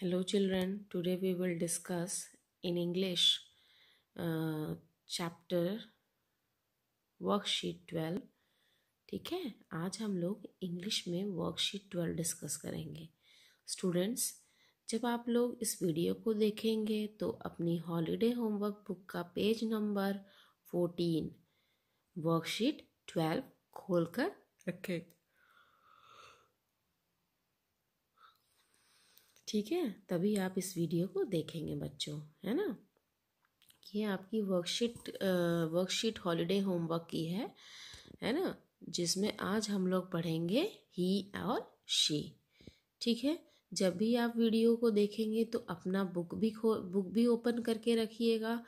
Hello children, today we will discuss in English uh, chapter worksheet twelve ठीक है आज हम लोग इंग्लिश में वर्कशीट ट्वेल्व डिस्कस करेंगे स्टूडेंट्स जब आप लोग इस वीडियो को देखेंगे तो अपनी हॉलीडे होमवर्क बुक का page number fourteen worksheet twelve खोल कर रखें ठीक है तभी आप इस वीडियो को देखेंगे बच्चों है ना ये आपकी वर्कशीट वर्कशीट हॉलीडे होमवर्क की है है ना जिसमें आज हम लोग पढ़ेंगे ही और शी ठीक है जब भी आप वीडियो को देखेंगे तो अपना बुक भी खो बुक भी ओपन करके रखिएगा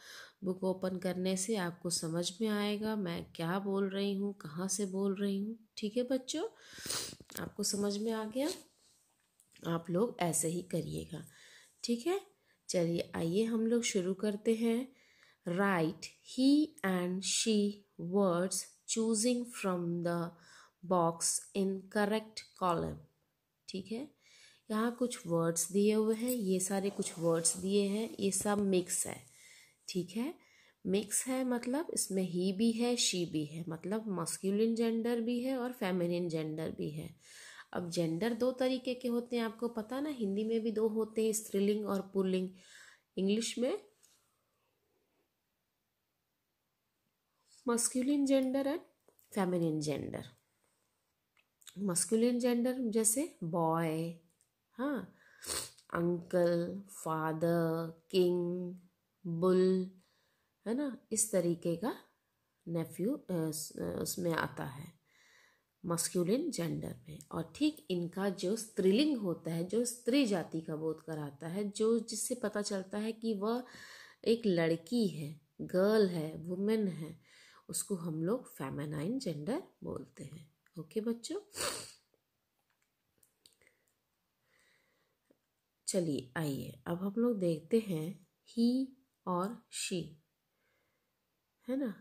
बुक ओपन करने से आपको समझ में आएगा मैं क्या बोल रही हूँ कहाँ से बोल रही हूँ ठीक है बच्चों आपको समझ में आ गया आप लोग ऐसे ही करिएगा ठीक है चलिए आइए हम लोग शुरू करते हैं write he and she words choosing from the box in correct column ठीक है यहाँ कुछ वर्ड्स दिए हुए हैं ये सारे कुछ वर्ड्स दिए हैं ये सब मिक्स है ठीक है मिक्स है मतलब इसमें ही भी है शी भी है मतलब मस्क्यूलिन जेंडर भी है और फेमिनिन जेंडर भी है अब जेंडर दो तरीके के होते हैं आपको पता ना हिंदी में भी दो होते हैं स्त्रीलिंग और पुल्लिंग इंग्लिश में masculine gender and feminine gender masculine gender जैसे बॉय हाँ अंकल फादर किंग बुल है ना इस तरीके का नेफ्यू उसमें आता है मस्कुलिन जेंडर में और ठीक इनका जो स्त्रीलिंग होता है जो स्त्री जाति का बोध कराता है जो जिससे पता चलता है कि वह एक लड़की है गर्ल है वुमेन है उसको हम लोग फेमेनाइन जेंडर बोलते हैं ओके बच्चों चलिए आइए अब हम लोग देखते हैं ही और शी है ना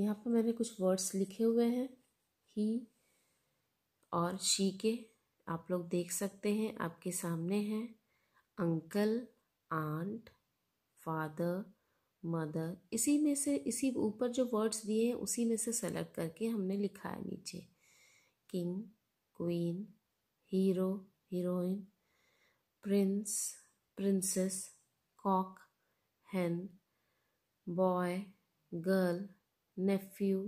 यहाँ पर मैंने कुछ वर्ड्स लिखे हुए हैं ही और शी के आप लोग देख सकते हैं आपके सामने हैं अंकल आंट फादर मदर इसी में से इसी ऊपर जो वर्ड्स दिए हैं उसी में से सेलेक्ट करके हमने लिखा है नीचे king queen hero heroine prince princess cock hen boy girl nephew,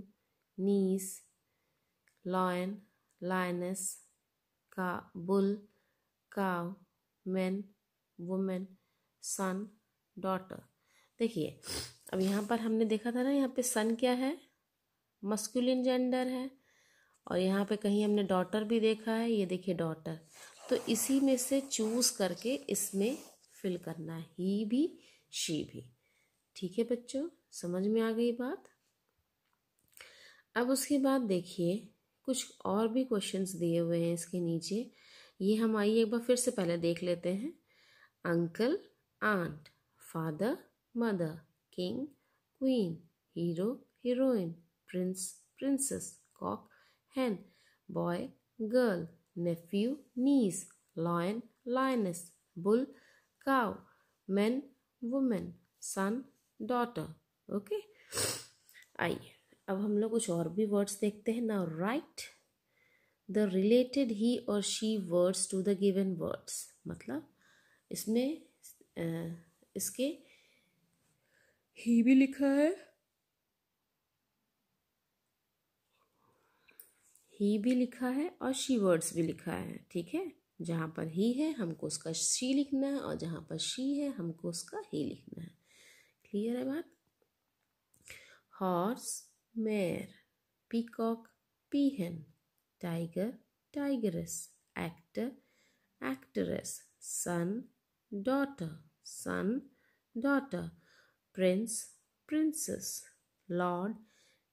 niece, lion, lioness, cow, bull, cow, man woman, son, daughter. देखिए अब यहाँ पर हमने देखा था ना यहाँ पे सन क्या है मस्कुलिन जेंडर है और यहाँ पे कहीं हमने डॉटर भी देखा है ये देखिए डॉटर तो इसी में से चूज़ करके इसमें फिल करना है ही भी शी भी ठीक है बच्चों समझ में आ गई बात अब उसके बाद देखिए कुछ और भी क्वेश्चंस दिए हुए हैं इसके नीचे ये हम आइए एक बार फिर से पहले देख लेते हैं uncle aunt father mother king queen hero heroine prince princess cock hen boy girl nephew niece lion lioness bull cow man women son daughter okay आइए अब हम लोग कुछ और भी वर्ड्स देखते हैं ना राइट द रिलेटेड ही और she words to the given words मतलब इसमें इसके ही भी लिखा है ही भी लिखा है और शी वर्ड्स भी लिखा है ठीक है जहाँ पर ही है हमको उसका शी लिखना है और जहाँ पर शी है हमको उसका ही लिखना है क्लियर है बात horse mare, peacock, peahen, tiger, tigress, actor, actress, son, daughter, son, daughter, prince, princess, lord,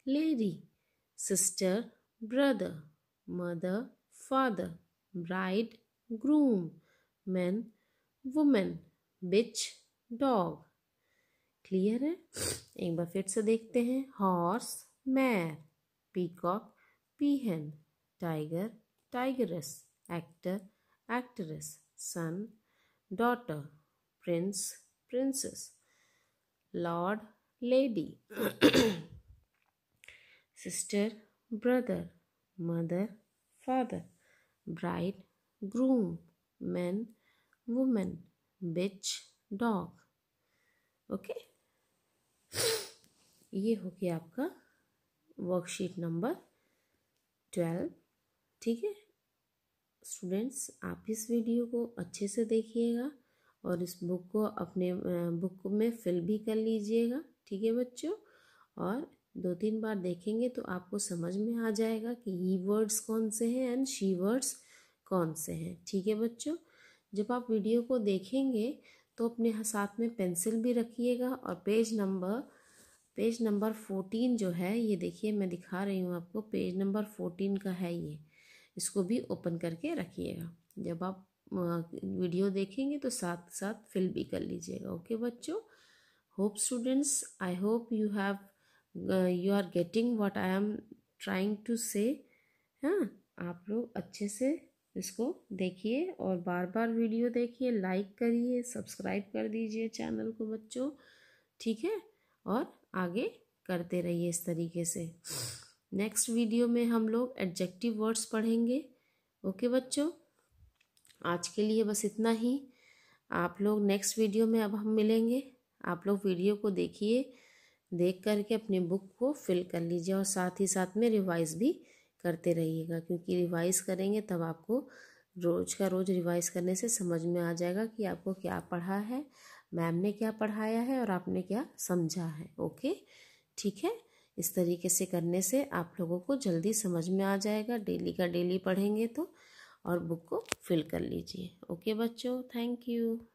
lady, sister, brother, mother, father, bride, groom, men, woman, bitch, dog. Clear है एक बार फिर से देखते हैं horse mare peacock peahen tiger tigress actor actress son daughter prince princess lord lady sister brother mother father bride groom men woman bitch dog okay okay? ये हो गया आपका वर्कशीट नंबर ट्वेल्व ठीक है स्टूडेंट्स आप इस वीडियो को अच्छे से देखिएगा और इस बुक को अपने बुक में फिल भी कर लीजिएगा ठीक है बच्चों और दो तीन बार देखेंगे तो आपको समझ में आ जाएगा कि ही वर्ड्स कौन से हैं एंड शी वर्ड्स कौन से हैं ठीक है बच्चों जब आप वीडियो को देखेंगे तो अपने साथ में पेंसिल भी रखिएगा और page number page number fourteen जो है ये देखिए मैं दिखा रही हूँ आपको पेज नंबर फोर्टीन का है ये इसको भी ओपन करके रखिएगा जब आप वीडियो देखेंगे तो साथ साथ फिल भी कर लीजिएगा ओके बच्चों hope students I hope you have you are getting what I am trying to say हाँ आप लोग अच्छे से इसको देखिए और बार बार वीडियो देखिए लाइक करिए सब्सक्राइब कर दीजिए चैनल को बच्चों ठीक है और आगे करते रहिए इस तरीके से नेक्स्ट वीडियो में हम लोग एडजेक्टिव वर्ड्स पढ़ेंगे ओके बच्चों आज के लिए बस इतना ही आप लोग नेक्स्ट वीडियो में अब हम मिलेंगे आप लोग वीडियो को देखिए देख करके अपनी बुक को फिल कर लीजिए और साथ ही साथ में रिवाइज भी करते रहिएगा क्योंकि रिवाइज करेंगे तब आपको रोज़ का रोज़ रिवाइज करने से समझ में आ जाएगा कि आपको क्या पढ़ा है मैम ने क्या पढ़ाया है और आपने क्या समझा है ओके ठीक है इस तरीके से करने से आप लोगों को जल्दी समझ में आ जाएगा डेली का डेली पढ़ेंगे तो और बुक को फिल कर लीजिए ओके बच्चों थैंक यू